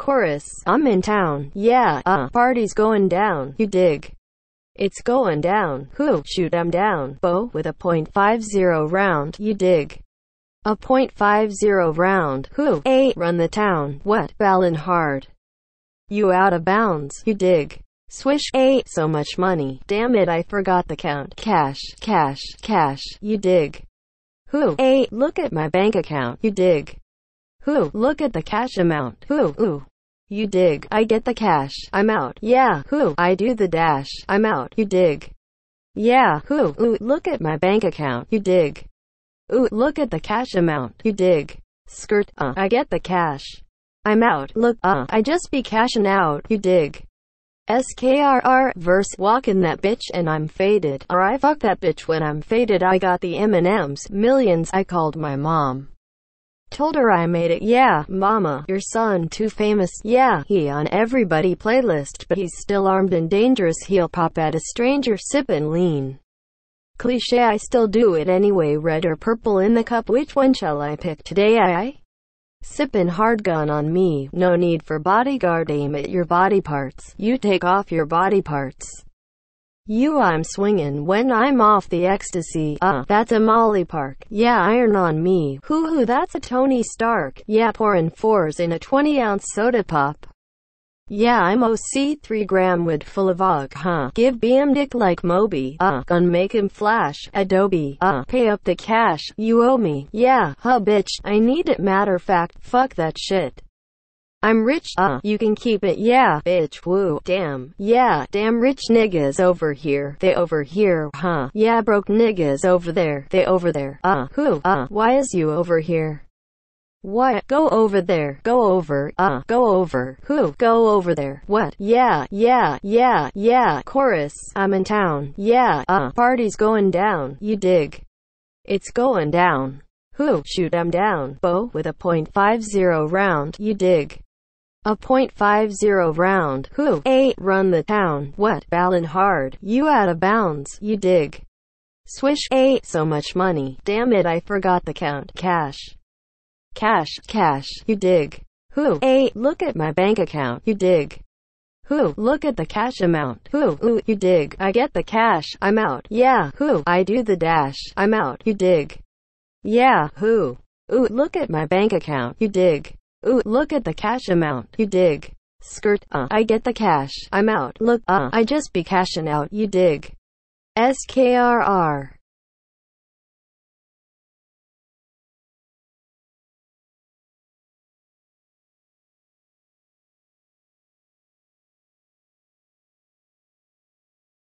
Chorus, I'm in town. Yeah, uh, party's going down. You dig? It's going down. Who? Shoot 'em down. Bo, with a .50 round. You dig? A .50 round. Who? A, run the town. What? Ballin hard. You out of bounds. You dig? Swish, A, so much money. Damn it, I forgot the count. Cash, cash, cash. You dig? Who? A, look at my bank account. You dig? Who? Look at the cash amount. Who? Ooh. You dig. I get the cash. I'm out. Yeah. Who? I do the dash. I'm out. You dig. Yeah. Who? Ooh, look at my bank account. You dig. Ooh, look at the cash amount. You dig. Skirt. Uh, I get the cash. I'm out. Look, uh, I just be cashing out. You dig. SKRR verse walk in that bitch and I'm faded or I fuck that bitch when I'm faded I got the M&Ms millions I called my mom Told her I made it, yeah, mama, your son too famous, yeah, he on everybody playlist, but he's still armed and dangerous, he'll pop at a stranger, sip and lean. Cliche I still do it anyway, red or purple in the cup, which one shall I pick today, I? Sippin' hard gun on me, no need for bodyguard aim at your body parts, you take off your body parts. You I'm swinging when I'm off the ecstasy, uh, that's a Molly Park, yeah iron on me, hoo hoo that's a Tony Stark, yeah pourin' fours in a 20-ounce soda pop. Yeah I'm OC3 gram wood full of og, huh, give BM dick like Moby, uh, gun make him flash, Adobe, uh, pay up the cash, you owe me, yeah, huh bitch, I need it matter fact, fuck that shit. I'm rich, uh, you can keep it, yeah, bitch, woo, damn, yeah, damn rich niggas over here, they over here, huh, yeah, broke niggas over there, they over there, uh, who, uh, why is you over here? What? Go over there. Go over. Uh, go over. Who? Go over there. What? Yeah, yeah, yeah, yeah. Chorus. I'm in town. Yeah, uh, party's going down. You dig. It's going down. Who? Shoot 'em down. Bow with a .50 round. You dig. A .50 round, who, a, run the town, what, ballin' hard, you out of bounds, you dig. Swish, a, so much money, damn it I forgot the count, cash. Cash, cash, you dig. Who, a, look at my bank account, you dig. Who, look at the cash amount, who, ooh, you dig, I get the cash, I'm out, yeah, who, I do the dash, I'm out, you dig. Yeah, who, ooh, look at my bank account, you dig. Ooh, look at the cash amount. You dig. Skirt, uh, I get the cash. I'm out. Look, uh, I just be cashing out. You dig. SKRR.